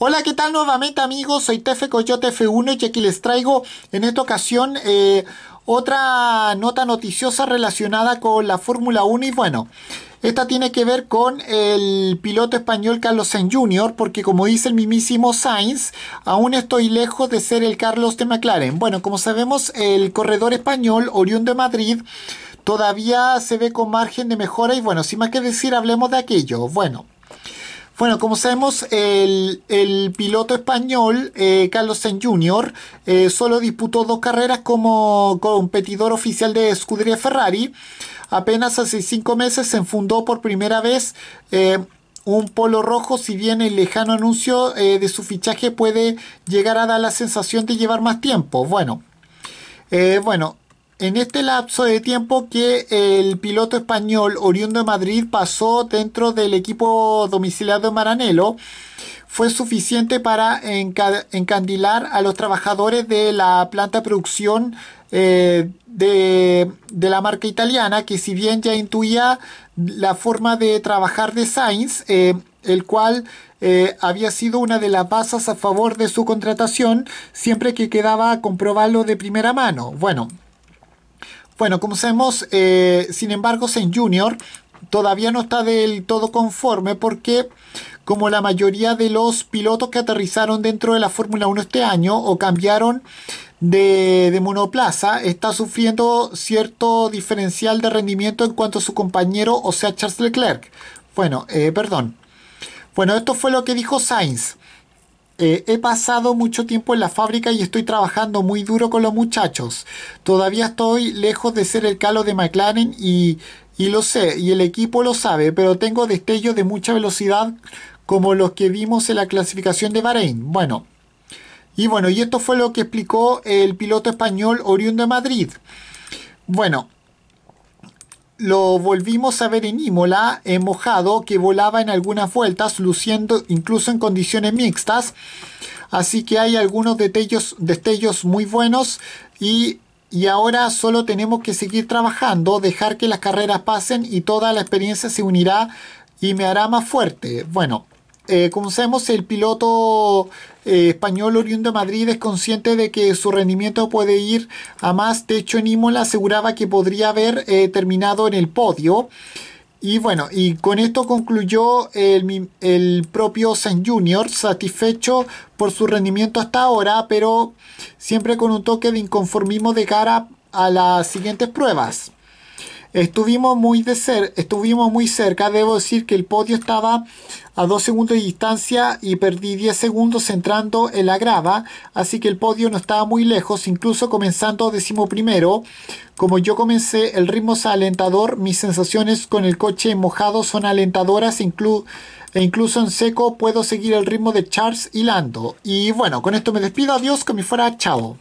Hola, ¿qué tal nuevamente amigos? Soy Tefe Coyote F1 y aquí les traigo en esta ocasión eh, otra nota noticiosa relacionada con la Fórmula 1 y bueno, esta tiene que ver con el piloto español Carlos Sainz Jr. porque como dice el mismísimo Sainz, aún estoy lejos de ser el Carlos de McLaren. Bueno, como sabemos, el corredor español Orión de Madrid todavía se ve con margen de mejora y bueno, sin más que decir, hablemos de aquello. Bueno. Bueno, como sabemos, el, piloto español eh, Carlos Sainz Jr. Eh, solo disputó dos carreras como competidor oficial de escudería Ferrari. Apenas hace cinco meses se fundó por primera vez eh, un polo rojo, si bien el lejano anuncio de su fichaje puede llegar a dar la sensación de llevar más tiempo. Bueno, bueno, en este lapso de tiempo que el piloto español oriundo de Madrid pasó dentro del equipo domiciliado de Maranello, fue suficiente para encandilar a los trabajadores de la planta de producción eh, de, la marca italiana, que si bien ya intuía la forma de trabajar de Sainz, eh, el cual eh, había sido una de las bases a favor de su contratación, siempre que quedaba comprobarlo de primera mano. Bueno, bueno, como sabemos, eh, sin embargo, saint Junior todavía no está del todo conforme porque como la mayoría de los pilotos que aterrizaron dentro de la Fórmula 1 este año o cambiaron de, monoplaza, está sufriendo cierto diferencial de rendimiento en cuanto a su compañero, o sea, Charles Leclerc. Bueno, eh, perdón. Bueno, esto fue lo que dijo Sainz. Eh, he pasado mucho tiempo en la fábrica y estoy trabajando muy duro con los muchachos. Todavía estoy lejos de ser el calo de McLaren y, y lo sé, y el equipo lo sabe, pero tengo destellos de mucha velocidad como los que vimos en la clasificación de Bahrein. Bueno, y bueno, y esto fue lo que explicó el piloto español oriundo de Madrid. Bueno, lo volvimos a ver en Imola, en mojado, que volaba en algunas vueltas, luciendo incluso en condiciones mixtas. Así que hay algunos destellos, muy buenos y, y ahora solo tenemos que seguir trabajando, dejar que las carreras pasen y toda la experiencia se unirá y me hará más fuerte. Bueno, eh, como sabemos, el piloto eh, español oriundo de Madrid es consciente de que su rendimiento puede ir a más. De hecho, en le aseguraba que podría haber eh, terminado en el podio. Y bueno, y con esto concluyó el, propio San Junior, satisfecho por su rendimiento hasta ahora, pero siempre con un toque de inconformismo de cara a las siguientes pruebas. Estuvimos muy, de estuvimos muy cerca, debo decir que el podio estaba a 2 segundos de distancia y perdí 10 segundos entrando en la grava, así que el podio no estaba muy lejos, incluso comenzando primero. Como yo comencé, el ritmo es alentador, mis sensaciones con el coche mojado son alentadoras, e incluso en seco puedo seguir el ritmo de Charles y Lando. Y bueno, con esto me despido, adiós, que me fuera, chao.